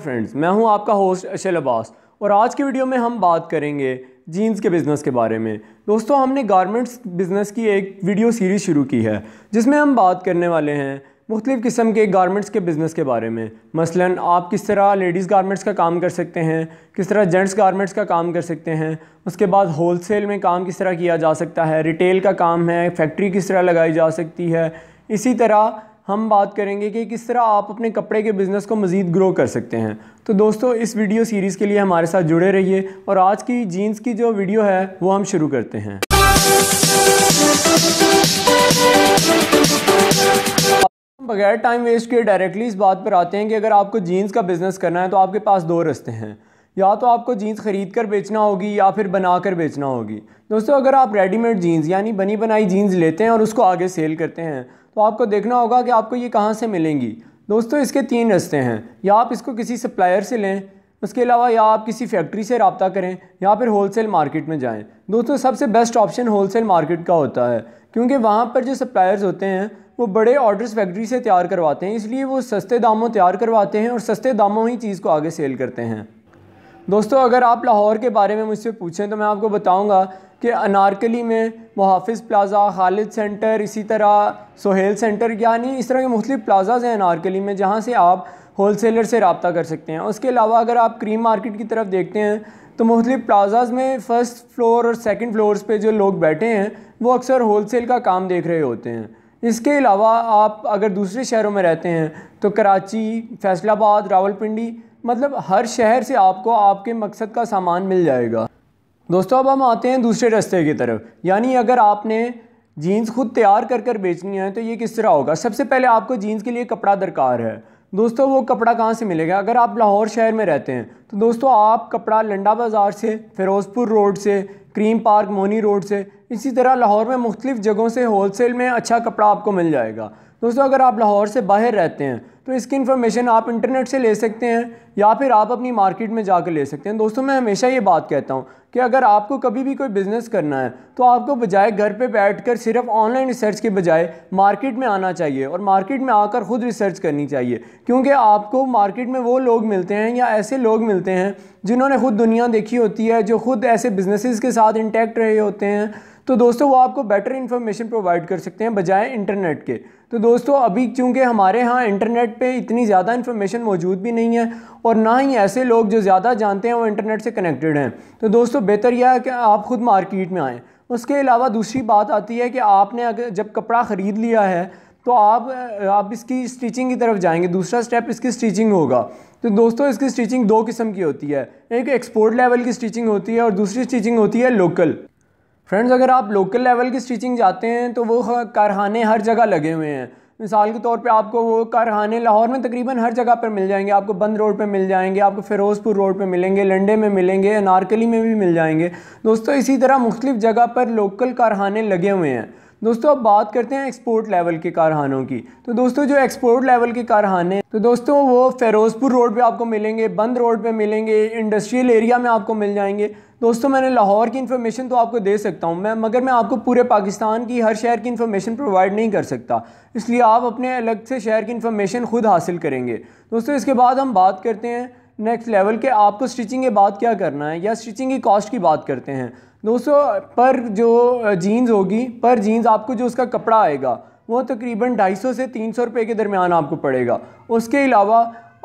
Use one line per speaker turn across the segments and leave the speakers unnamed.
friends मैं हूं आपका होस्ट अशल अब्बास और आज की वीडियो में हम बात करेंगे जीन्स के बिज़नेस के बारे में दोस्तों हमने गारमेंट्स बिज़नेस की एक वीडियो सीरीज़ शुरू की है जिसमें हम बात करने वाले हैं मुख्तलिफ़ किस्म के गारमेंट्स के बिज़नेस के बारे में मसलन आप किस तरह लेडीज़ गारमेंट्स का काम कर सकते हैं किस तरह जेंट्स गारमेंट्स का काम कर सकते हैं उसके बाद होलसेल में काम किस तरह किया जा सकता है रिटेल का काम है फैक्ट्री किस तरह लगाई जा सकती है इसी तरह हम बात करेंगे कि किस तरह आप अपने कपड़े के बिज़नेस को मज़ीद ग्रो कर सकते हैं तो दोस्तों इस वीडियो सीरीज़ के लिए हमारे साथ जुड़े रहिए और आज की जीन्स की जो वीडियो है वो हम शुरू करते हैं बगैर टाइम वेस्ट किए डायरेक्टली इस बात पर आते हैं कि अगर आपको जीन्स का बिज़नेस करना है तो आपके पास दो रस्ते हैं या तो आपको जीन्स ख़रीद कर बेचना होगी या फिर बना कर बेचना होगी दोस्तों अगर आप रेडीमेड जीन्स यानी बनी बनाई जीन्स लेते हैं और उसको आगे सेल करते हैं तो आपको देखना होगा कि आपको ये कहाँ से मिलेंगी दोस्तों इसके तीन रस्ते हैं या आप इसको किसी सप्लायर से लें उसके अलावा या आप किसी फैक्ट्री से रबता करें या फिर होलसेल मार्केट में जाएं दोस्तों सबसे बेस्ट ऑप्शन होलसेल मार्केट का होता है क्योंकि वहाँ पर जो सप्लायर्स होते हैं वो बड़े ऑर्डर्स फैक्ट्री से तैयार करवाते हैं इसलिए वो सस्ते दामों तैयार करवाते हैं और सस्ते दामों ही चीज़ को आगे सेल करते हैं दोस्तों अगर आप लाहौर के बारे में मुझसे पूछें तो मैं आपको बताऊंगा कि अनारकली में मुहाफ़ प्लाज़ा खालिद सेंटर इसी तरह सोहेल सेंटर यानी इस तरह के मुख्तलिफ़ प्लाजाज़ हैं अनारकली में जहाँ से आप होल सेलर से रबता कर सकते हैं उसके अलावा अगर आप क्रीम मार्केट की तरफ देखते हैं तो मुख्त प्लाजाज़ में फ़र्स्ट फ्लोर और सेकेंड फ्लोर पर जो लोग बैठे हैं वो अक्सर होल सेल का काम देख रहे होते हैं इसके अलावा आप अगर दूसरे शहरों में रहते हैं तो कराची फैसलाबाद रावलपिंडी मतलब हर शहर से आपको आपके मकसद का सामान मिल जाएगा दोस्तों अब हम आते हैं दूसरे रास्ते की तरफ यानी अगर आपने जीन्स खुद तैयार कर कर बेचनी है तो ये किस तरह होगा सबसे पहले आपको जीन्स के लिए कपड़ा दरकार है दोस्तों वो कपड़ा कहाँ से मिलेगा अगर आप लाहौर शहर में रहते हैं तो दोस्तों आप कपड़ा लंडा बाज़ार से फिरोज़पुर रोड से क्रीम पार्क मोनी रोड से इसी तरह लाहौर में मुख्तलिफ़ जगहों से होल सेल में अच्छा कपड़ा आपको मिल जाएगा दोस्तों अगर आप लाहौर से बाहर रहते हैं तो इसकी इन्फॉर्मेशन आप इंटरनेट से ले सकते हैं या फिर आप अपनी मार्केट में जाकर ले सकते हैं दोस्तों मैं हमेशा ये बात कहता हूँ कि अगर आपको कभी भी कोई बिज़नेस करना है तो आपको बजाय घर पे बैठकर सिर्फ ऑनलाइन रिसर्च के बजाय मार्केट में आना चाहिए और मार्केट में आकर ख़ुद रिसर्च करनी चाहिए क्योंकि आपको मार्केट में वो लोग मिलते हैं या ऐसे लोग मिलते हैं जिन्होंने ख़ुद दुनिया देखी होती है जो ख़ुद ऐसे बिजनेसिस के साथ इंटैक्ट रहे होते हैं तो दोस्तों वो आपको बेटर इन्फॉर्मेशन प्रोवाइड कर सकते हैं बजाय इंटरनेट के तो दोस्तों अभी क्योंकि हमारे यहाँ इंटरनेट पे इतनी ज़्यादा इन्फॉर्मेशन मौजूद भी नहीं है और ना ही ऐसे लोग जो ज़्यादा जानते हैं वो इंटरनेट से कनेक्टेड हैं तो दोस्तों बेहतर यह है कि आप ख़ुद मार्केट में आएँ उसके अलावा दूसरी बात आती है कि आपने अगर जब कपड़ा ख़रीद लिया है तो आप आप इसकी स्टिचिंग की तरफ जाएंगे दूसरा स्टेप इसकी स्टिचिंग होगा तो दोस्तों इसकी स्टिचिंग दो किस्म की होती है एक एक्सपोर्ट लेवल की स्टिचिंग होती है और दूसरी स्टिचिंग होती है लोकल फ्रेंड्स अगर आप लोकल लेवल की स्टिचिंग जाते हैं तो वो कारखाने हर जगह लगे हुए हैं मिसाल के तौर पे आपको वो कारखाने लाहौर में तकरीबन हर जगह पर मिल जाएंगे आपको बंद रोड पे मिल जाएंगे आपको फ़िरोज़पुर रोड पे मिलेंगे लंडे में मिलेंगे अनारकली में भी मिल जाएंगे दोस्तों इसी तरह मुख्तलिफ़ जगह पर लोकल कारखाने लगे हुए हैं दोस्तों अब बात करते हैं एक्सपोर्ट लेवल के कारखानों की तो दोस्तों जो एक्सपोर्ट लेवल के कारखाने तो दोस्तों वो फ़िरोज़पुर रोड पे आपको मिलेंगे बंद रोड पे मिलेंगे इंडस्ट्रियल एरिया में आपको मिल जाएंगे दोस्तों मैंने लाहौर की इन्फॉर्मेशन तो आपको दे सकता हूँ मैं मगर मैं आपको पूरे पाकिस्तान की हर शहर की इन्फॉर्मेशन प्रोवाइड नहीं कर सकता इसलिए आप अपने अलग से शहर की इन्फॉर्मेशन खुद हासिल करेंगे दोस्तों इसके बाद हम बात करते हैं नेक्स्ट लेवल के आपको स्टिचिंग के बाद क्या करना है या स्टिचिंग की कॉस्ट की बात करते हैं दोस्तों पर जो जीन्स होगी पर जीन्स आपको जो उसका कपड़ा आएगा वो तकरीबन ढाई सौ से तीन सौ रुपये के दरमियान आपको पड़ेगा उसके अलावा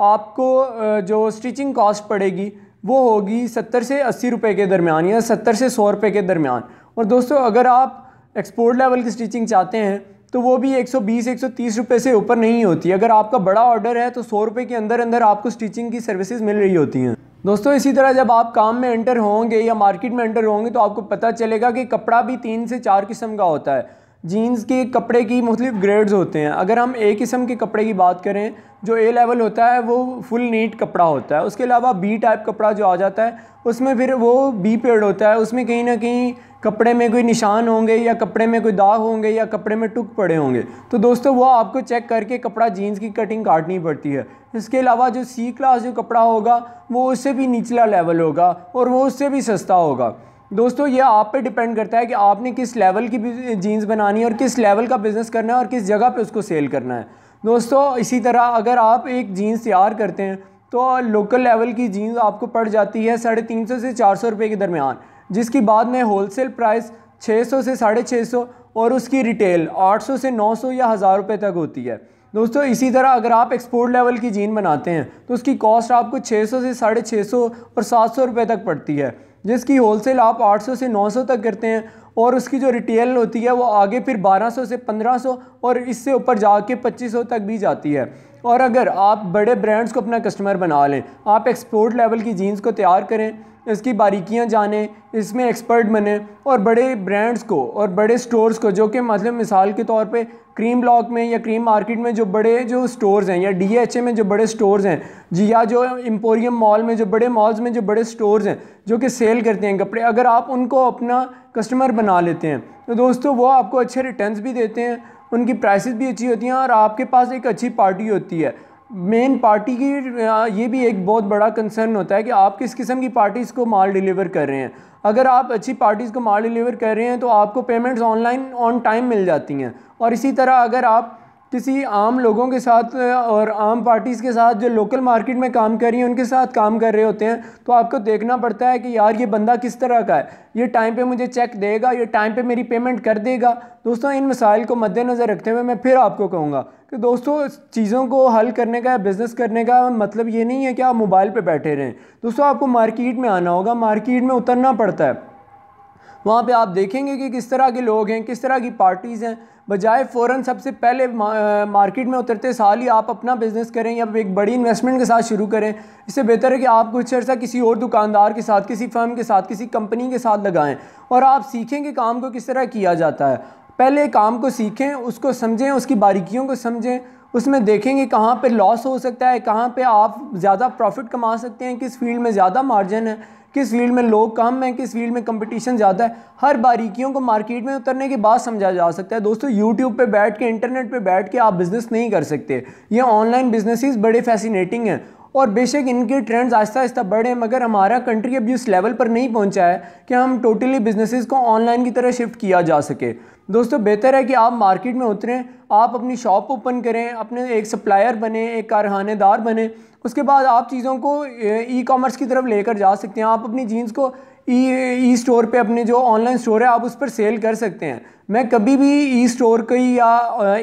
आपको जो स्टिचिंग कॉस्ट पड़ेगी वो होगी सत्तर से अस्सी रुपये के दरमियान या सत्तर से सौ रुपये के दरमियान और दोस्तों अगर आप एक्सपोर्ट लेवल की स्टिचिंग चाहते हैं तो वो भी 120 130 रुपए से ऊपर नहीं होती अगर आपका बड़ा ऑर्डर है तो सौ रुपये के अंदर अंदर आपको स्टिचिंग की सर्विसेज मिल रही होती हैं दोस्तों इसी तरह जब आप काम में एंटर होंगे या मार्केट में एंटर होंगे तो आपको पता चलेगा कि कपड़ा भी तीन से चार किस्म का होता है जीन्स के कपड़े की मुख्तलिफ ग्रेड्स होते हैं अगर हम एक किस्म के कपड़े की बात करें जो ए लेवल होता है वो फुल नीट कपड़ा होता है उसके अलावा बी टाइप कपड़ा जो आ जाता है उसमें फिर वो बी पेड होता है उसमें कहीं ना कहीं कपड़े में कोई निशान होंगे या कपड़े में कोई दाग होंगे या कपड़े में टुक पड़े होंगे तो दोस्तों वो आपको चेक करके कपड़ा जीन्स की कटिंग काटनी पड़ती है इसके अलावा जो सी क्लास जो कपड़ा होगा वो उससे भी निचला लेवल होगा और वो उससे भी सस्ता होगा दोस्तों ये आप पे डिपेंड करता है कि आपने किस लेवल की जीन्स बनानी है और किस लेवल का बिज़नेस करना है और किस जगह पे उसको सेल करना है दोस्तों इसी तरह अगर आप एक जीन्स तैयार करते हैं तो लोकल लेवल की जीन्स आपको पड़ जाती है साढ़े तीन सौ से चार सौ रुपये के दरमियान जिसकी बाद में सेल प्राइस छः सौ से साढ़े छः सौ और उसकी रिटेल आठ सौ से नौ सौ या हज़ार रुपये तक होती है दोस्तों इसी तरह अगर आप एक्सपोर्ट लेवल की जीन बनाते हैं तो उसकी कॉस्ट आपको 600 से साढ़े छः सौ और सात सौ रुपये तक पड़ती है जिसकी होलसेल आप 800 से 900 तक करते हैं और उसकी जो रिटेल होती है वो आगे फिर 1200 से 1500 और इससे ऊपर जाके 2500 तक भी जाती है और अगर आप बड़े ब्रांड्स को अपना कस्टमर बना लें आप एक्सपोर्ट लेवल की जीन्स को तैयार करें इसकी बारीकियां जाने इसमें एक्सपर्ट बने और बड़े ब्रांड्स को और बड़े स्टोर्स को जो कि मतलब मिसाल के तौर पे क्रीम ब्लॉक में या क्रीम मार्केट में जो बड़े जो स्टोर्स हैं या डी में जो बड़े स्टोर्स हैं जी या जो एम्पोरियम मॉल में जो बड़े मॉल्स में जो बड़े स्टोर्स हैं जो कि सेल करते हैं कपड़े अगर आप उनको अपना कस्टमर बना लेते हैं तो दोस्तों वो आपको अच्छे रिटर्न भी देते हैं उनकी प्राइस भी अच्छी होती हैं और आपके पास एक अच्छी पार्टी होती है मेन पार्टी की ये भी एक बहुत बड़ा कंसर्न होता है कि आप किस किस्म की पार्टीज़ को माल डिलीवर कर रहे हैं अगर आप अच्छी पार्टीज़ को माल डिलीवर कर रहे हैं तो आपको पेमेंट्स ऑनलाइन ऑन टाइम मिल जाती हैं और इसी तरह अगर आप किसी आम लोगों के साथ और आम पार्टीज़ के साथ जो लोकल मार्केट में काम कर रही हैं उनके साथ काम कर रहे होते हैं तो आपको देखना पड़ता है कि यार ये बंदा किस तरह का है ये टाइम पे मुझे चेक देगा ये टाइम पे मेरी पेमेंट कर देगा दोस्तों इन मसाइल को मद्देनज़र रखते हुए मैं फिर आपको कहूँगा कि दोस्तों चीज़ों को हल करने का या बिज़नेस करने का मतलब ये नहीं है कि आप मोबाइल पर बैठे रहें दोस्तों आपको मार्केट में आना होगा मार्केट में उतरना पड़ता है वहाँ पे आप देखेंगे कि किस तरह के लोग हैं किस तरह की पार्टीज़ हैं बजाय फ़ौरन सबसे पहले मार्केट में उतरते साल ही आप अपना बिज़नेस करें या एक बड़ी इन्वेस्टमेंट के साथ शुरू करें इससे बेहतर है कि आप कुछ अर्सा किसी और दुकानदार के साथ किसी फर्म के साथ किसी कंपनी के साथ लगाएँ और आप सीखें कि काम को किस तरह किया जाता है पहले काम को सीखें उसको समझें उसकी बारीकियों को समझें उसमें देखेंगे कहाँ पे लॉस हो सकता है कहाँ पे आप ज़्यादा प्रॉफिट कमा सकते हैं किस फील्ड में ज़्यादा मार्जिन है किस फील्ड में लोग कम हैं किस फील्ड में कंपटीशन ज़्यादा है हर बारीकियों को मार्केट में उतरने के बाद समझा जा सकता है दोस्तों यूट्यूब पे बैठ के इंटरनेट पे बैठ के आप बिज़नेस नहीं कर सकते ये ऑनलाइन बिजनेस बड़े फैसिनेटिंग हैं और बेशक इनके ट्रेंड्स आहिस्ता आहिस्ता बढ़े मगर हमारा कंट्री अभी उस लेवल पर नहीं पहुंचा है कि हम टोटली बिजनेसेस को ऑनलाइन की तरह शिफ्ट किया जा सके दोस्तों बेहतर है कि आप मार्केट में उतरें आप अपनी शॉप ओपन करें अपने एक सप्लायर बने एक कारखानेदार बने उसके बाद आप चीज़ों को ई कॉमर्स की तरफ लेकर जा सकते हैं आप अपनी जीन्स को ई ई स्टोर पे अपने जो ऑनलाइन स्टोर है आप उस पर सेल कर सकते हैं मैं कभी भी ई स्टोर की या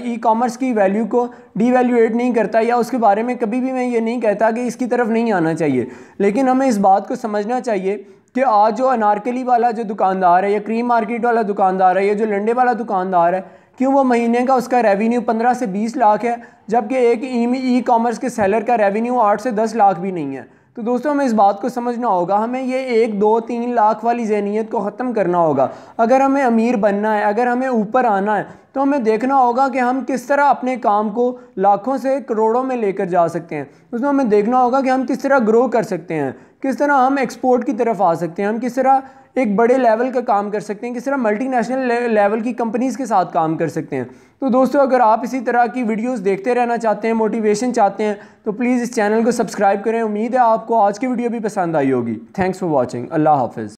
ई कॉमर्स की वैल्यू को डीवैल्यूएट नहीं करता या उसके बारे में कभी भी मैं ये नहीं कहता कि इसकी तरफ नहीं आना चाहिए लेकिन हमें इस बात को समझना चाहिए कि आज जो अनारकली वाला जो दुकानदार है या क्रीम मार्केट वाला दुकानदार है या जो लंडे वाला दुकानदार है क्यों वो महीने का उसका रेवेन्यू पंद्रह से बीस लाख है जबकि एक ई कॉमर्स के सेलर का रेवेन्यू आठ से दस लाख भी नहीं है तो दोस्तों हमें इस बात को समझना होगा हमें ये एक दो तीन लाख वाली जहनीत को ख़त्म करना होगा अगर हमें अमीर बनना है अगर हमें ऊपर आना है तो हमें देखना होगा कि हम किस तरह अपने काम को लाखों से करोड़ों में लेकर जा सकते हैं उसमें हमें देखना होगा कि हम किस तरह ग्रो कर सकते हैं किस तरह हम एक्सपोर्ट की तरफ आ सकते हैं हम किस तरह एक बड़े लेवल का काम कर सकते हैं किस तरह मल्टीनेशनल लेवल की कंपनीज़ के साथ काम कर सकते हैं तो दोस्तों अगर आप इसी तरह की वीडियोस देखते रहना चाहते हैं मोटिवेशन चाहते हैं तो प्लीज़ इस चैनल को सब्सक्राइब करें उम्मीद है आपको आज की वीडियो भी पसंद आई होगी थैंक्स फॉर वॉचिंग अल्लाह हाफिज़